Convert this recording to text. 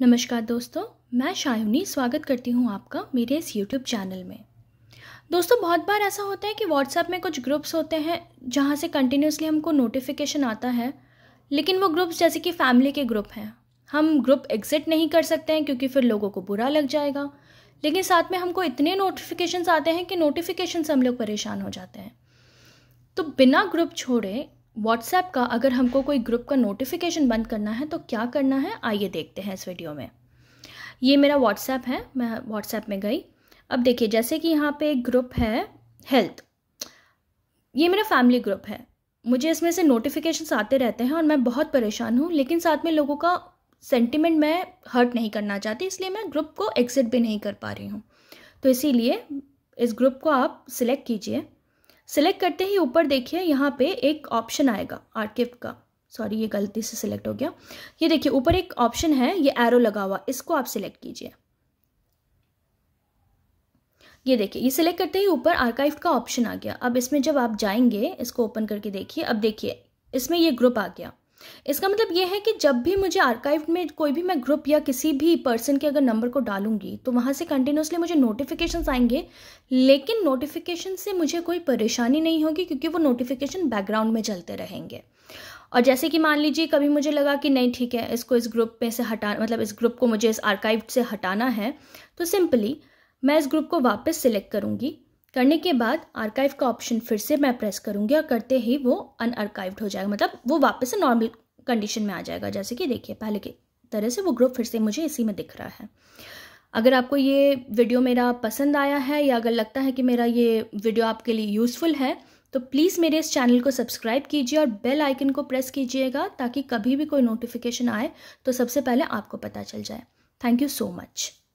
नमस्कार दोस्तों मैं शायुनी स्वागत करती हूँ आपका मेरे इस यूट्यूब चैनल में दोस्तों बहुत बार ऐसा होता है कि व्हाट्सएप में कुछ ग्रुप्स होते हैं जहाँ से कंटिन्यूसली हमको नोटिफिकेशन आता है लेकिन वो ग्रुप्स जैसे कि फैमिली के ग्रुप हैं हम ग्रुप एग्ज़िट नहीं कर सकते हैं क्योंकि फिर लोगों को बुरा लग जाएगा लेकिन साथ में हमको इतने नोटिफिकेशन आते हैं कि नोटिफिकेशन से हम लोग परेशान हो जाते हैं तो बिना ग्रुप छोड़े व्हाट्सएप का अगर हमको कोई ग्रुप का नोटिफिकेशन बंद करना है तो क्या करना है आइए देखते हैं इस वीडियो में ये मेरा व्हाट्सएप है मैं व्हाट्सएप में गई अब देखिए जैसे कि यहाँ पे एक ग्रुप है हेल्थ ये मेरा फैमिली ग्रुप है मुझे इसमें से नोटिफिकेशंस आते रहते हैं और मैं बहुत परेशान हूँ लेकिन साथ में लोगों का सेंटिमेंट मैं हर्ट नहीं करना चाहती इसलिए मैं ग्रुप को एग्जिट भी नहीं कर पा रही हूँ तो इसीलिए इस ग्रुप को आप सिलेक्ट कीजिए सिलेक्ट करते ही ऊपर देखिए यहाँ पे एक ऑप्शन आएगा आर्किव का सॉरी ये गलती से सिलेक्ट हो गया ये देखिए ऊपर एक ऑप्शन है ये एरो लगा हुआ इसको आप सिलेक्ट कीजिए ये देखिए ये सिलेक्ट करते ही ऊपर आर्काइव का ऑप्शन आ गया अब इसमें जब आप जाएंगे इसको ओपन करके देखिए अब देखिए इसमें ये ग्रुप आ गया इसका मतलब यह है कि जब भी मुझे आर्काइव में कोई भी मैं ग्रुप या किसी भी पर्सन के अगर नंबर को डालूंगी तो वहाँ से कंटिन्यूसली मुझे नोटिफिकेशन आएंगे लेकिन नोटिफिकेशन से मुझे कोई परेशानी नहीं होगी क्योंकि वो नोटिफिकेशन बैकग्राउंड में चलते रहेंगे और जैसे कि मान लीजिए कभी मुझे लगा कि नहीं ठीक है इसको इस ग्रुप में से हटा मतलब इस ग्रुप को मुझे इस आर्काइव से हटाना है तो सिंपली मैं इस ग्रुप को वापस सिलेक्ट करूंगी करने के बाद आर्काइव का ऑप्शन फिर से मैं प्रेस करूँगी और करते ही वो अनआर्काइव्ड हो जाएगा मतलब वो वापस से नॉर्मल कंडीशन में आ जाएगा जैसे कि देखिए पहले की तरह से वो ग्रुप फिर से मुझे इसी में दिख रहा है अगर आपको ये वीडियो मेरा पसंद आया है या अगर लगता है कि मेरा ये वीडियो आपके लिए यूज़फुल है तो प्लीज़ मेरे इस चैनल को सब्सक्राइब कीजिए और बेल आइकन को प्रेस कीजिएगा ताकि कभी भी कोई नोटिफिकेशन आए तो सबसे पहले आपको पता चल जाए थैंक यू सो मच